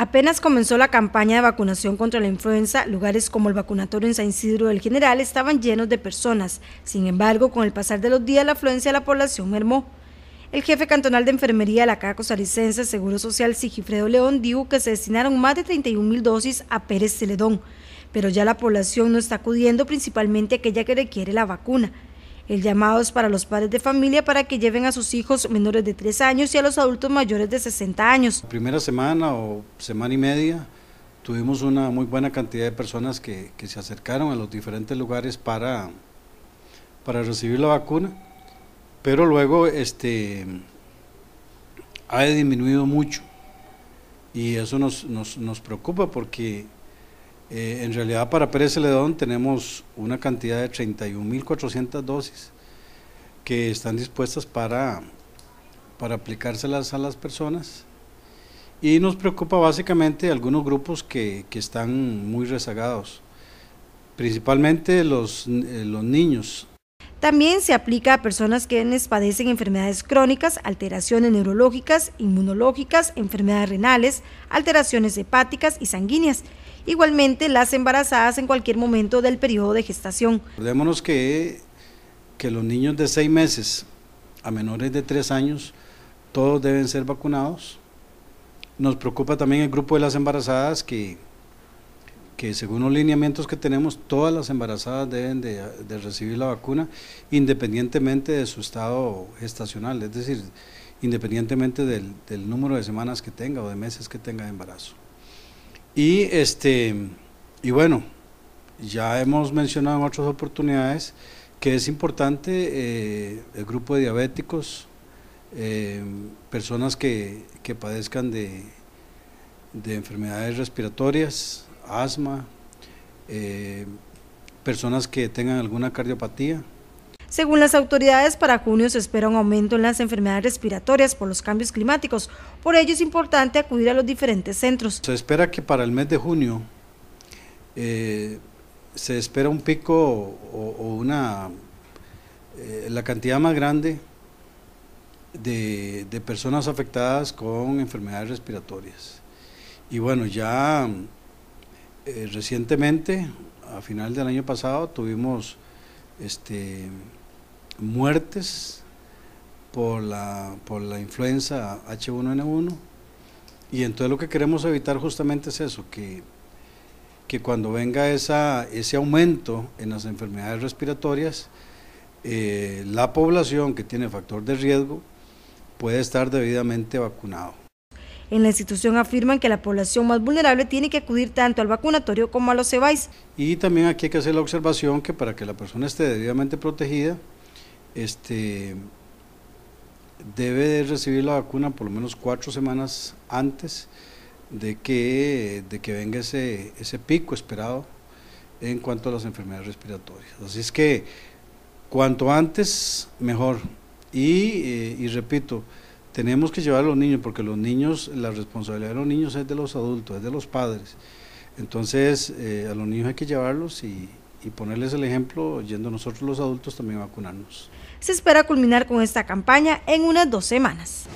Apenas comenzó la campaña de vacunación contra la influenza, lugares como el vacunatorio en San Isidro del General estaban llenos de personas. Sin embargo, con el pasar de los días, la afluencia de la población mermó. El jefe cantonal de enfermería de la Caja Costarricense Seguro Social, Sigifredo León, dijo que se destinaron más de 31 mil dosis a Pérez Celedón, pero ya la población no está acudiendo principalmente aquella que requiere la vacuna. El llamado es para los padres de familia para que lleven a sus hijos menores de 3 años y a los adultos mayores de 60 años. La primera semana o semana y media tuvimos una muy buena cantidad de personas que, que se acercaron a los diferentes lugares para, para recibir la vacuna, pero luego este, ha disminuido mucho y eso nos, nos, nos preocupa porque eh, en realidad para Pérez Celedón tenemos una cantidad de 31.400 dosis que están dispuestas para, aplicárselas a las personas y nos preocupa básicamente algunos grupos que, están muy rezagados, principalmente los, eh, los niños. También se aplica a personas que padecen enfermedades crónicas, alteraciones neurológicas, inmunológicas, enfermedades renales, alteraciones hepáticas y sanguíneas igualmente las embarazadas en cualquier momento del periodo de gestación. Recordémonos que, que los niños de seis meses a menores de tres años, todos deben ser vacunados. Nos preocupa también el grupo de las embarazadas que, que según los lineamientos que tenemos, todas las embarazadas deben de, recibir la vacuna independientemente de su estado gestacional, es decir, independientemente del, del número de semanas que tenga o de meses que tenga de embarazo. Y, este, y bueno, ya hemos mencionado en otras oportunidades que es importante eh, el grupo de diabéticos, eh, personas que, padezcan de, enfermedades respiratorias, asma, eh, personas que tengan alguna cardiopatía. Según las autoridades, para junio se espera un aumento en las enfermedades respiratorias por los cambios climáticos. Por ello es importante acudir a los diferentes centros. Se espera que para el mes de junio eh, se espera un pico o, una eh, la cantidad más grande de, personas afectadas con enfermedades respiratorias. Y bueno, ya eh, recientemente, a final del año pasado, tuvimos este, muertes por la, por la influenza H1N1. Y entonces lo que queremos evitar justamente es eso, que, que cuando venga esa, ese aumento en las enfermedades respiratorias, eh, la población que tiene factor de riesgo puede estar debidamente vacunado. En la institución afirman que la población más vulnerable tiene que acudir tanto al vacunatorio como a los CEBAIS. Y también aquí hay que hacer la observación que para que la persona esté debidamente protegida, este, debe de recibir la vacuna por lo menos cuatro semanas antes de que, de que venga ese, ese pico esperado en cuanto a las enfermedades respiratorias. Así es que cuanto antes, mejor. Y, eh, y repito, tenemos que llevar a los niños, porque los niños, la responsabilidad de los niños es de los adultos, es de los padres. Entonces, eh, a los niños hay que llevarlos y, y ponerles el ejemplo, yendo nosotros los adultos también a vacunarnos. Se espera culminar con esta campaña en unas dos semanas.